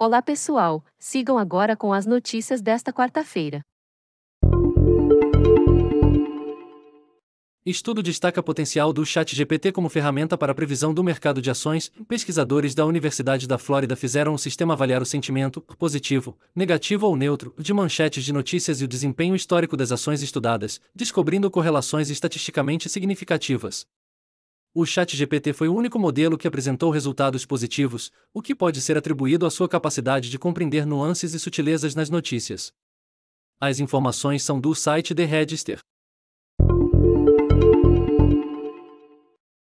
Olá pessoal, sigam agora com as notícias desta quarta-feira. Estudo destaca potencial do ChatGPT como ferramenta para previsão do mercado de ações. Pesquisadores da Universidade da Flórida fizeram um sistema avaliar o sentimento, positivo, negativo ou neutro, de manchetes de notícias e o desempenho histórico das ações estudadas, descobrindo correlações estatisticamente significativas o ChatGPT foi o único modelo que apresentou resultados positivos, o que pode ser atribuído à sua capacidade de compreender nuances e sutilezas nas notícias. As informações são do site The Register.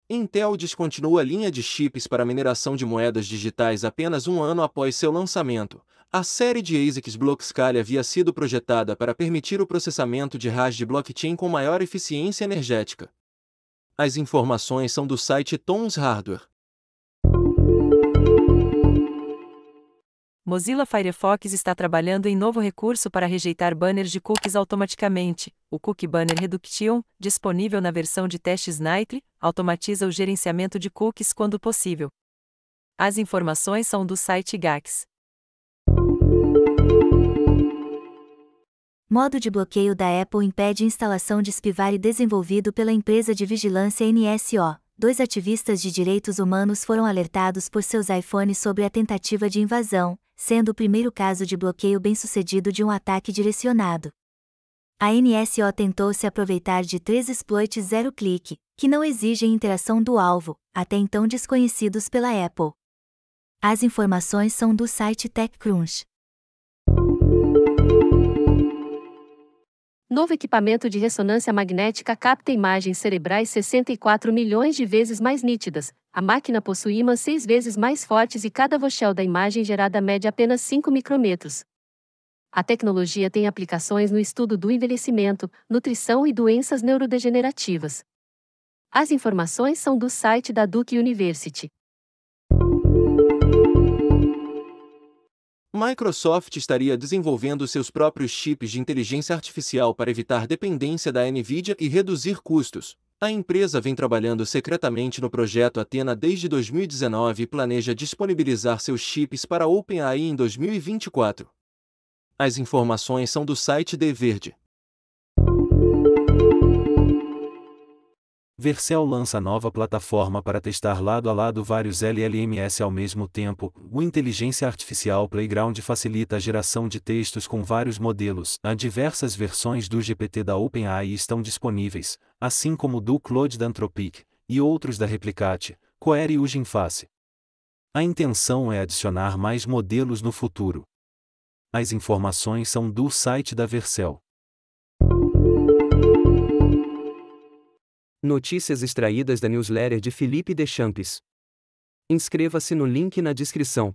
Intel descontinua a linha de chips para mineração de moedas digitais apenas um ano após seu lançamento. A série de ASICs Blockscale havia sido projetada para permitir o processamento de RAS de blockchain com maior eficiência energética. As informações são do site Tons Hardware. Mozilla Firefox está trabalhando em novo recurso para rejeitar banners de cookies automaticamente. O Cookie Banner Reduction, disponível na versão de testes Nitro, automatiza o gerenciamento de cookies quando possível. As informações são do site GAX. Modo de bloqueio da Apple impede instalação de Spivare desenvolvido pela empresa de vigilância NSO. Dois ativistas de direitos humanos foram alertados por seus iPhones sobre a tentativa de invasão, sendo o primeiro caso de bloqueio bem-sucedido de um ataque direcionado. A NSO tentou se aproveitar de três exploits zero-clique, que não exigem interação do alvo, até então desconhecidos pela Apple. As informações são do site TechCrunch. Novo equipamento de ressonância magnética capta imagens cerebrais 64 milhões de vezes mais nítidas. A máquina possui ímãs seis vezes mais fortes e cada voxel da imagem gerada mede apenas 5 micrômetros. A tecnologia tem aplicações no estudo do envelhecimento, nutrição e doenças neurodegenerativas. As informações são do site da Duke University. Microsoft estaria desenvolvendo seus próprios chips de inteligência artificial para evitar dependência da Nvidia e reduzir custos. A empresa vem trabalhando secretamente no projeto Athena desde 2019 e planeja disponibilizar seus chips para a OpenAI em 2024. As informações são do site The Verde. Vercel lança nova plataforma para testar lado a lado vários LLMS ao mesmo tempo. O inteligência artificial Playground facilita a geração de textos com vários modelos. Há diversas versões do GPT da OpenAI estão disponíveis, assim como do Claude da Anthropic e outros da Replicate, Coer e Ujinface. A intenção é adicionar mais modelos no futuro. As informações são do site da Vercel. Notícias extraídas da newsletter de Felipe Deschamps. Inscreva-se no link na descrição.